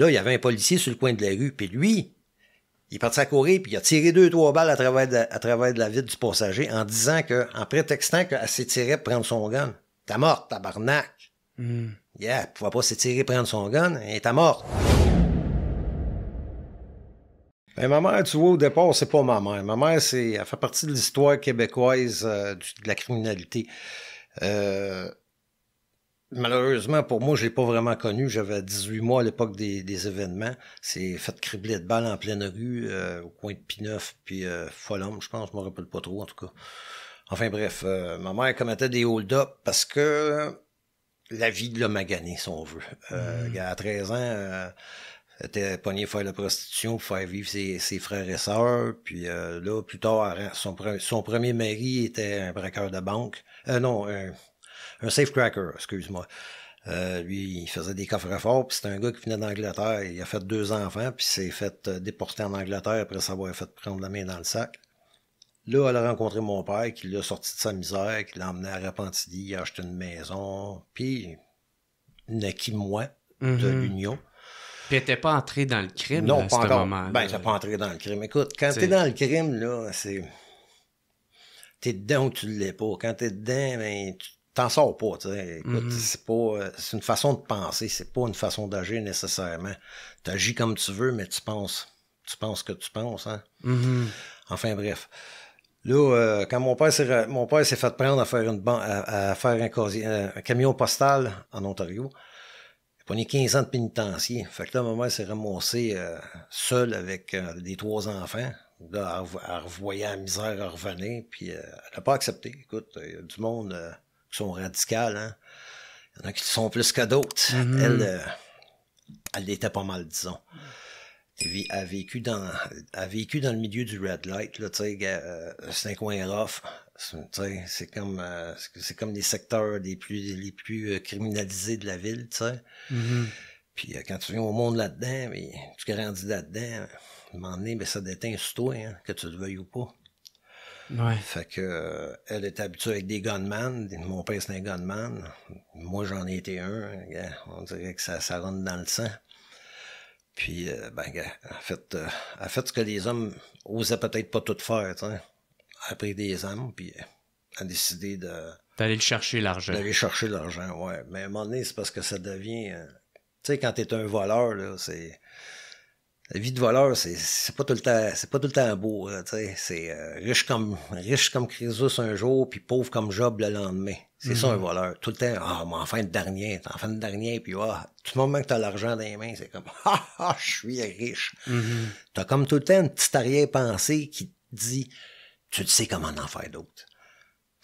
Là, il y avait un policier sur le coin de la rue, puis lui, il est parti à courir, puis il a tiré deux, trois balles à travers à travers la vitre du passager en disant que, en prétextant qu'elle s'étirait prendre son gun. T'es morte, tabarnak! barnaque. Hmm. Yeah, elle pouvait pas s'étirer prendre son gun, et est morte. Ben, ma mère, tu vois, au départ, c'est pas ma mère. Ma mère, c'est, elle fait partie de l'histoire québécoise euh, de la criminalité. Euh, Malheureusement, pour moi, je l'ai pas vraiment connu. J'avais 18 mois à l'époque des, des, événements. C'est fait cribler de balles en pleine rue, euh, au coin de Pineuf, puis euh, je pense, je me rappelle pas trop en tout cas. Enfin bref, euh, ma mère commettait des hold-up parce que la vie de l'homme a gagné, si on veut. Euh, mm. À 13 ans, elle euh, était pognée faire la prostitution pour faire vivre ses, ses frères et sœurs. Puis là, plus tard, son, son premier mari était un braqueur de banque. non, un un safe cracker, excuse-moi. Euh, lui, il faisait des coffres forts, puis c'était un gars qui venait d'Angleterre. Il a fait deux enfants, puis s'est fait euh, déporter en Angleterre après s'avoir fait prendre la main dans le sac. Là, elle a rencontré mon père, qui l'a sorti de sa misère, qui l'a emmené à il a acheté une maison, puis naquit moi de mhm. l'Union. Puis pas entré dans le crime non, pas encore. Ben, pas entré dans le crime. Écoute, quand t'es dans le crime, là, c'est... T'es dedans ou tu ne l'es pas. Quand t'es dedans, ben, t'en sors pas. sais. Écoute, mm-hmm. c'est pas. Euh, c'est une façon de penser, c'est pas une façon d'agir nécessairement. T'agis comme tu veux, mais tu penses. Tu penses que tu penses, hein? Mm-hmm. Enfin bref. Là, euh, quand mon père s'est mon père s'est fait prendre à faire une à, faire euh, un, camion postal en Ontario, il a pris 15 ans de pénitencier. Fait que là, ma mère s'est ramassée seule avec des les trois enfants. Là, elle, elle la misère à revenir, puis elle n'a pas accepté. Écoute, il y a du monde qui sont radicales. Hein. y en a qui sont plus que d'autres. Mm-hmm. Elle, euh, elle l'était pas mal, disons. Elle a vécu dans, a vécu dans le milieu du red light, là, tu sais, euh, c'est un coin rough. C'est comme, euh, c'est comme les secteurs les plus, les plus criminalisés de la ville, tu sais. Mm-hmm. Puis quand tu viens au monde là-dedans, tu grandis là-dedans, à un moment donné, ben, ça déteint sur toi, hein, que tu le veuilles ou pas. Fait que euh, elle est habituée avec des gunmen. Mon père c'est un gunman. Moi j'en ai été un. On dirait que ça, rentre dans le sang. Puis euh, ben, en fait, euh, fait ce que les hommes osaient peut-être pas tout faire. tu Elle a pris des hommes, puis a décidé de d'aller le chercher l'argent. D'aller chercher l'argent, ouais. Mais à un moment donné, c'est parce que ça devient, tu sais, quand t'es un voleur là, c'est la vie de voleur, c'est pas tout le temps, c'est pas tout le temps beau. C'est euh, riche comme riche comme Crésus un jour, puis pauvre comme Job le lendemain. C'est ça un mhm. voleur. Tout le temps, ah, en fin de dernier, en fin de dernier, puis ah, tout le moment que t'as l'argent dans les mains, c'est comme ah, ah, je suis riche. Mhm. T'as comme tout le temps une petite arrière-pensée qui te dit Tu le sais comment en faire d'autres.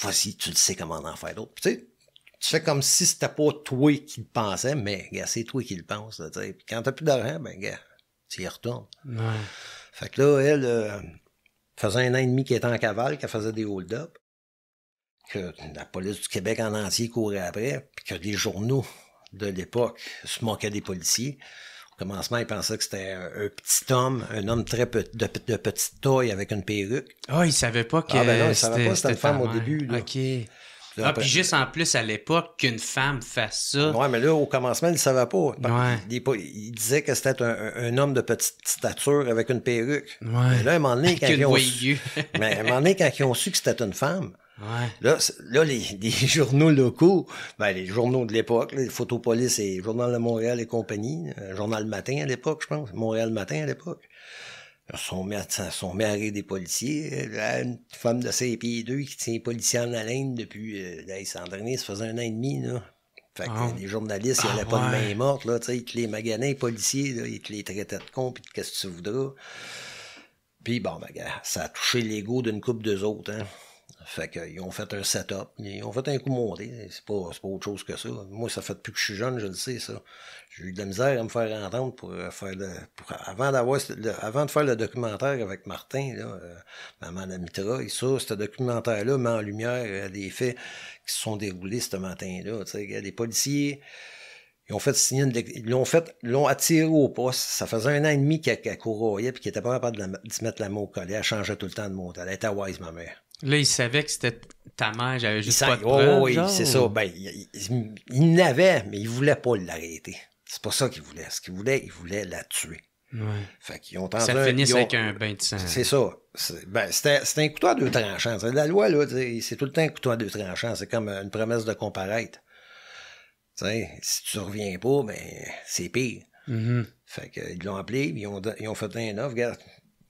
Voici, tu le sais comment en faire d'autres. Tu sais, tu fais comme si c'était pas toi qui le pensais, mais c'est toi qui le penses. Puis quand t'as plus d'argent, ben gars fait que là, elle euh, faisait un an et demi qu'elle était en cavale, qu'elle faisait des hold-up, que la police du Québec en entier courait après, puis que les journaux de l'époque se moquaient des policiers. Au commencement, ils pensaient que c'était un, petit homme, un homme très de, de, petite taille avec une perruque. Ah, oh, ils savaient pas que ah, ben non, ils pas c'était une femme au début. OK. Ah, puis juste en plus à l'époque qu'une femme fasse ça. Ouais, mais là, au commencement, il ne savait pas. Ouais. Il, disait que c'était un, homme de petite stature avec une perruque. Ouais. Mais là, à un moment donné, quand, ils ont, su... que c'était une femme, Là, les, journaux locaux, ben, les journaux de l'époque, les Photopolis et Journal de Montréal et compagnie, euh, Journal Matin à l'époque, je pense, Montréal Matin à l'époque, son sont son des policiers. une femme de ses pieds deux qui tient les policiers en haleine depuis euh, s'en ça faisait un an et demi. Là. Fait que ah. les journalistes, ils n'avaient ah, a pas de main morte. Là, ils te les maganaient, les policiers, là, ils te les traitaient de cons, puis qu'est-ce que tu voudras. Puis bon, ben, ça a touché l'ego d'une coupe d'eux autres. Hein. Fait qu'ils ont fait un setup, ils ont fait un coup monté. C'est pas, pas autre chose que ça. Moi, ça fait plus que je suis jeune, je le sais, ça. J'ai eu de la misère à me faire entendre pour euh, faire le. avant de faire le documentaire avec Martin, là, euh, Maman la mitraille, ça, ce documentaire-là met en lumière des euh, faits qui se sont déroulés ce matin-là. Tu sais, des policiers. Ils ont fait signer ils l'ont fait, l'ont attiré au poste. Ça faisait un an et demi qu'elle qu'elle courroyait puis qu'elle était pas capable de, de, se mettre la main au collet. Elle changeait tout le temps de mot. Elle était wise, ma mère. Là, il savait que c'était ta mère, j'avais juste pas de oh, c'est ça. Ben, il, n'avait, mais il voulait pas l'arrêter. C'est pas ça qu'il voulait. Ce qu'il voulait, il voulait la tuer. Ouais. Fait qu'ils ont tendu Ça finit avec un bain de sang. C'est ça. Ben, c'était un couteau à deux tranchants. La loi, là, c'est tout le temps un couteau à deux tranchants. C'est comme une promesse de comparaître si tu reviens pas, ben, c'est pire. Mm-hmm. Fait que, ils l'ont appelé, ils ont, ils ont fait un offre,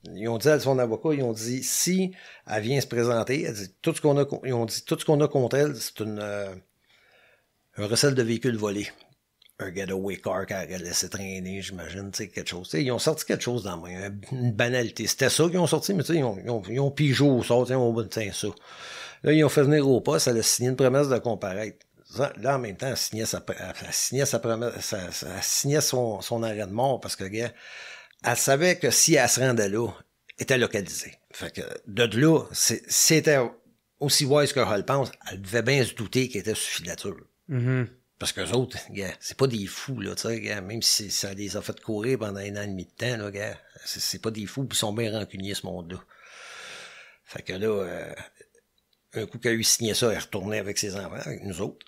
Ils ont dit à son avocat, ils ont dit si elle vient se présenter, tout ce qu'on a, ils ont dit tout ce qu'on a contre elle, c'est une euh, un recel de véhicule volé, un getaway car qu'elle a laissé traîner, j'imagine, tu sais quelque chose. ils ont sorti quelque chose dans une banalité. C'était ça qu'ils ont sorti, mais tu sais ils ont, ils ont, ils ont au sort, ça. Là ils ont fait venir au poste, elle a signé une promesse de comparaître. Là, en même temps, elle signait, sa, sa, son, son, arrêt de mort parce que, elle savait que si elle se rendait là, elle était localisée. Fait que, de là, c'était aussi wise que Hall pense, elle devait bien se douter qu'elle était sous filature. Mm -hmm. Parce qu'eux autres, c'est pas des fous, là, même si ça les a fait courir pendant un an et demi de temps, c'est pas des fous, ils sont bien rancuniers, ce monde-là. Fait que là, euh, un coup qu'elle a eu signé ça, elle retournait avec ses enfants, avec nous autres.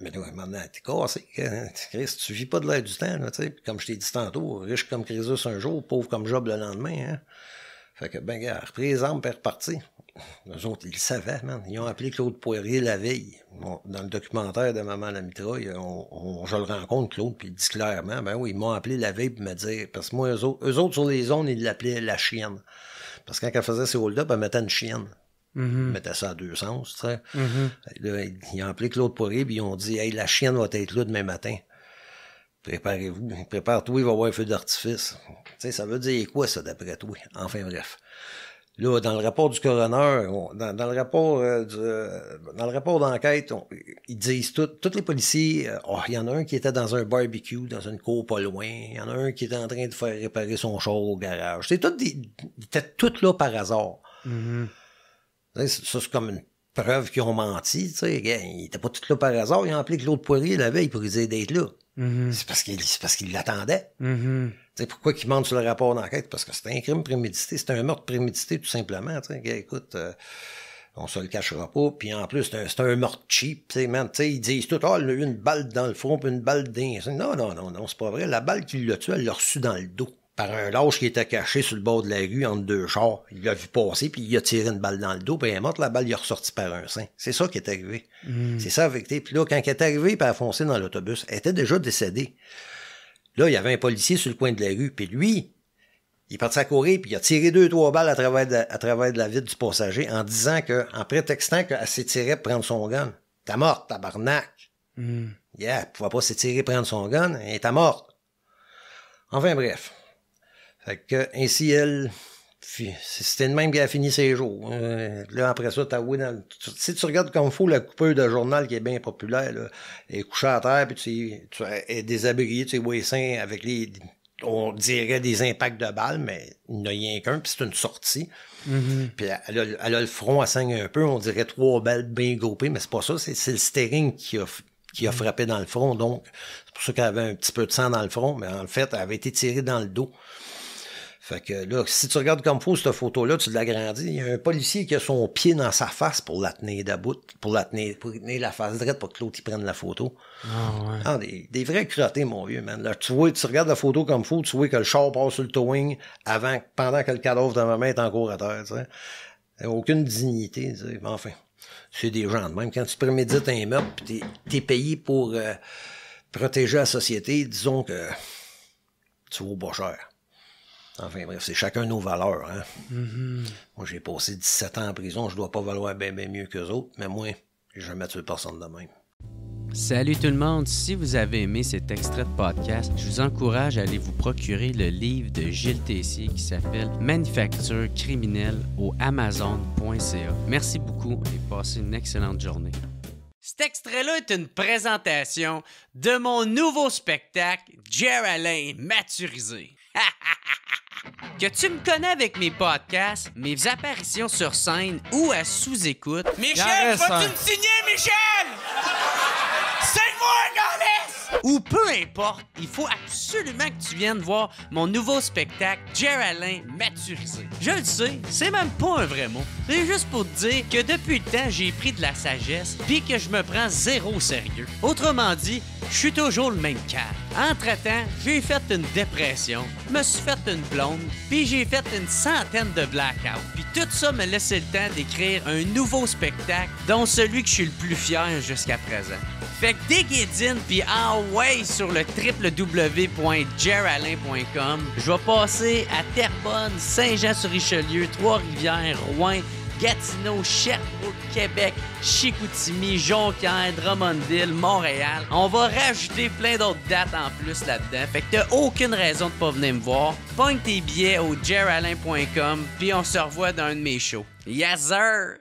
Mais là, maintenant, t'es cassé. Hein? Chris, tu vis pas de l'air du temps, tu sais. Comme je t'ai dit tantôt, riche comme Crésus un jour, pauvre comme Job le lendemain, hein. Fait que, ben, gars, repris les armes, reparti. Eux autres, ils le savaient, man. Ils ont appelé Claude Poirier la veille. dans le documentaire de Maman la mitraille, on, je le rencontre, Claude, puis il dit clairement, ben oui, ils m'ont appelé la veille pour me dire, parce que moi, eux autres, eux autres sur les zones, ils l'appelaient la chienne. Parce que quand elle faisait ses hold-up, elle mettait une chienne. Mm-hmm. ça à deux sens, tu sais. Mm-hmm. Là, ils ont appelé Claude Poirier, puis ils ont dit, hey, la chienne va être là demain matin. Préparez-vous, prépare-toi, il va y avoir un feu d'artifice. Tu sais, ça veut dire quoi, ça, d'après toi? Enfin, bref. Là, dans le rapport du coroner, dans, le rapport euh, euh, dans le rapport d'enquête, ils disent tous les policiers, euh, oh, il y en a un qui était dans un barbecue, dans une cour pas loin, il y en a un qui était en train de faire réparer son char au garage. C'est tout, ils étaient tous là par hasard. Mm-hmm. Ça, c'est comme une preuve qu'ils ont menti. T'sais. Ils n'étaient pas tout là par hasard. Ils ont appelé Claude Poirier la veille pour essayer d'être là. Mm-hmm. C'est parce qu'il parce qu'il l'attendait. Mm-hmm. Pourquoi qu'il mentent sur le rapport d'enquête? Parce que c'était un crime prémédité, C'est un meurtre prémédité, tout simplement. Écoute, euh, on se le cachera pas. Puis en plus, c'est un, meurtre cheap. ils disent tout, oh, il a eu une balle dans le front, puis une balle dans... Non, non, non, non, c'est pas vrai. La balle qui l'a tué, elle l'a reçue dans le dos par un lâche qui était caché sur le bord de la rue entre deux chars. Il l'a vu passer, puis il a tiré une balle dans le dos, puis elle est morte, la balle, il est ressorti par un sein. C'est ça qui est arrivé. Hmm. C'est ça avec t'es. Puis là, quand elle est arrivée, puis a foncé dans l'autobus, elle était déjà décédée. Là, il y avait un policier sur le coin de la rue, puis lui, il est parti à courir, puis il a tiré deux, trois balles à travers la, à travers de la vitre du passager en disant que, en prétextant qu'elle s'étirait prendre son gun. t'es morte, ta Mmh. Yeah, elle pouvait pas s'étirer prendre son gun, et était morte. Enfin bref que, ainsi, elle, c'était le même qui a fini ses jours. Euh, là, après ça, t'as as dans, si tu regardes comme fou la coupeuse de journal qui est bien populaire, là, elle est couchée à terre, puis tu, tu es déshabillé, tu es seins avec les, on dirait des impacts de balles, mais il n'y en a rien qu'un, puis c'est une sortie. Mm-hmm. Puis elle a, elle a, le front, à saigne un peu, on dirait trois balles bien groupées, mais c'est pas ça, c'est le steering qui a, qui a mm-hmm. frappé dans le front, donc c'est pour ça qu'elle avait un petit peu de sang dans le front, mais en fait, elle avait été tirée dans le dos. Fait que là, si tu regardes comme fou cette photo-là, tu l'agrandis. Il y a un policier qui a son pied dans sa face pour la tenir d'about, pour la tenir, pour tenir la face droite pour que l'autre prenne la photo. ah ouais. Ah, des, vrais crottés, mon vieux, man. Là, tu vois, tu regardes la photo comme fou tu vois que le char passe sur le towing avant, pendant que le cadavre de ma main est encore à terre, tu sais. Euh, aucune dignité, tu sais. Mais enfin, c'est des gens de même. Quand tu prémédites un meurtre, tu t'es payé pour euh, protéger la société, disons que tu vaux pas cher. Enfin bref, c'est chacun nos valeurs. Hein? Mm-hmm. Moi, j'ai passé 17 ans en prison, je dois pas valoir bien, bien mieux qu'eux autres, mais moi, j'ai jamais tué personne de même. Salut tout le monde! Si vous avez aimé cet extrait de podcast, je vous encourage à aller vous procurer le livre de Gilles Tessier qui s'appelle Manufacture criminelle au amazon.ca. Merci beaucoup et passez une excellente journée. Cet extrait-là est une présentation de mon nouveau spectacle, Alain maturisé. Que tu me connais avec mes podcasts, mes apparitions sur scène ou à sous-écoute. Michel, vas-tu me signer, Michel? C'est moi, ou peu importe, il faut absolument que tu viennes voir mon nouveau spectacle Geraldine maturisé. Je le sais, c'est même pas un vrai mot. C'est juste pour te dire que depuis le temps, j'ai pris de la sagesse puis que je me prends zéro sérieux. Autrement dit, je suis toujours le même cas. Entre-temps, j'ai fait une dépression, me suis fait une blonde, puis j'ai fait une centaine de blackouts. Puis tout ça me laissait le temps d'écrire un nouveau spectacle, dont celui que je suis le plus fier jusqu'à présent. Fait que dès puis puis way sur le www.geralain.com, Je vais passer à Terrebonne, Saint-Jean-sur-Richelieu, Trois-Rivières, Rouen, Gatineau, Sherbrooke, Québec, Chicoutimi, Jonquière, Drummondville, Montréal. On va rajouter plein d'autres dates en plus là-dedans. Fait que t'as aucune raison de pas venir me voir. Pogne tes billets au jeralin.com, puis on se revoit dans un de mes shows. Yes, sir!